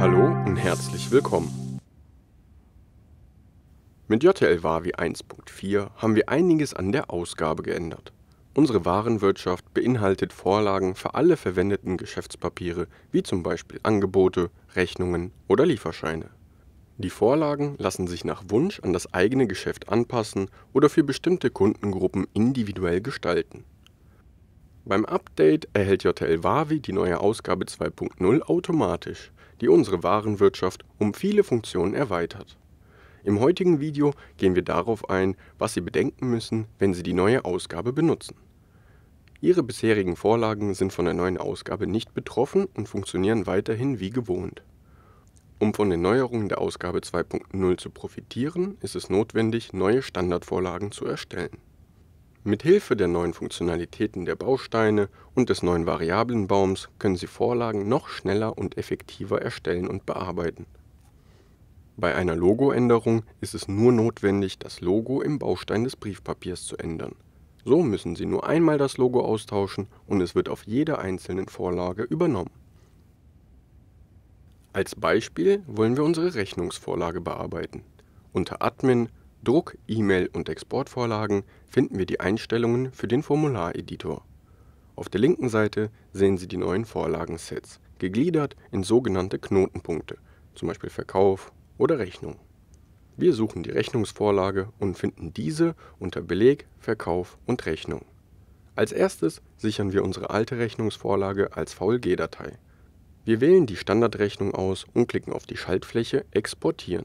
Hallo und herzlich willkommen. Mit JTL Wavi 1.4 haben wir einiges an der Ausgabe geändert. Unsere Warenwirtschaft beinhaltet Vorlagen für alle verwendeten Geschäftspapiere, wie zum Beispiel Angebote, Rechnungen oder Lieferscheine. Die Vorlagen lassen sich nach Wunsch an das eigene Geschäft anpassen oder für bestimmte Kundengruppen individuell gestalten. Beim Update erhält JTL Wavi die neue Ausgabe 2.0 automatisch die unsere Warenwirtschaft um viele Funktionen erweitert. Im heutigen Video gehen wir darauf ein, was Sie bedenken müssen, wenn Sie die neue Ausgabe benutzen. Ihre bisherigen Vorlagen sind von der neuen Ausgabe nicht betroffen und funktionieren weiterhin wie gewohnt. Um von den Neuerungen der Ausgabe 2.0 zu profitieren, ist es notwendig, neue Standardvorlagen zu erstellen. Mit Hilfe der neuen Funktionalitäten der Bausteine und des neuen Variablenbaums können Sie Vorlagen noch schneller und effektiver erstellen und bearbeiten. Bei einer Logoänderung ist es nur notwendig, das Logo im Baustein des Briefpapiers zu ändern. So müssen Sie nur einmal das Logo austauschen und es wird auf jeder einzelnen Vorlage übernommen. Als Beispiel wollen wir unsere Rechnungsvorlage bearbeiten. Unter Admin Druck, E-Mail und Exportvorlagen finden wir die Einstellungen für den Formulareditor. Auf der linken Seite sehen Sie die neuen Vorlagensets, gegliedert in sogenannte Knotenpunkte, zum Beispiel Verkauf oder Rechnung. Wir suchen die Rechnungsvorlage und finden diese unter Beleg, Verkauf und Rechnung. Als erstes sichern wir unsere alte Rechnungsvorlage als VLG-Datei. Wir wählen die Standardrechnung aus und klicken auf die Schaltfläche Exportieren.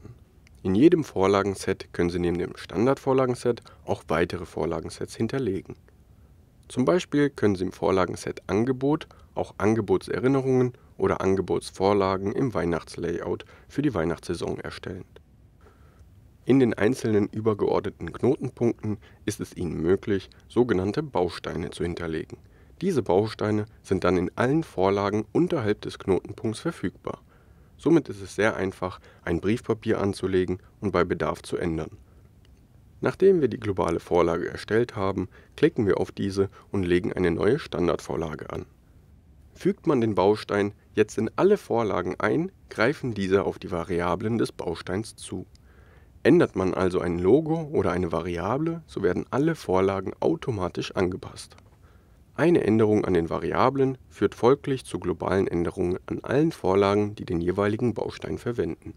In jedem Vorlagenset können Sie neben dem Standardvorlagenset auch weitere Vorlagensets hinterlegen. Zum Beispiel können Sie im Vorlagenset Angebot auch Angebotserinnerungen oder Angebotsvorlagen im Weihnachtslayout für die Weihnachtssaison erstellen. In den einzelnen übergeordneten Knotenpunkten ist es Ihnen möglich, sogenannte Bausteine zu hinterlegen. Diese Bausteine sind dann in allen Vorlagen unterhalb des Knotenpunkts verfügbar. Somit ist es sehr einfach, ein Briefpapier anzulegen und bei Bedarf zu ändern. Nachdem wir die globale Vorlage erstellt haben, klicken wir auf diese und legen eine neue Standardvorlage an. Fügt man den Baustein jetzt in alle Vorlagen ein, greifen diese auf die Variablen des Bausteins zu. Ändert man also ein Logo oder eine Variable, so werden alle Vorlagen automatisch angepasst. Eine Änderung an den Variablen führt folglich zu globalen Änderungen an allen Vorlagen, die den jeweiligen Baustein verwenden.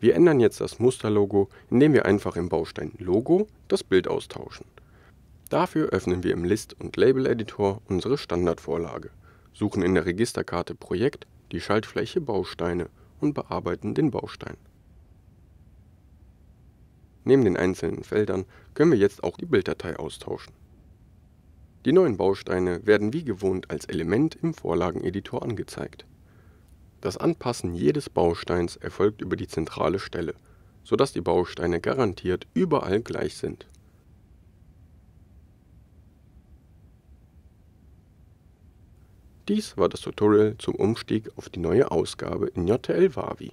Wir ändern jetzt das Musterlogo, indem wir einfach im Baustein Logo das Bild austauschen. Dafür öffnen wir im List- und Label-Editor unsere Standardvorlage, suchen in der Registerkarte Projekt die Schaltfläche Bausteine und bearbeiten den Baustein. Neben den einzelnen Feldern können wir jetzt auch die Bilddatei austauschen. Die neuen Bausteine werden wie gewohnt als Element im Vorlageneditor angezeigt. Das Anpassen jedes Bausteins erfolgt über die zentrale Stelle, sodass die Bausteine garantiert überall gleich sind. Dies war das Tutorial zum Umstieg auf die neue Ausgabe in JTL Wavi.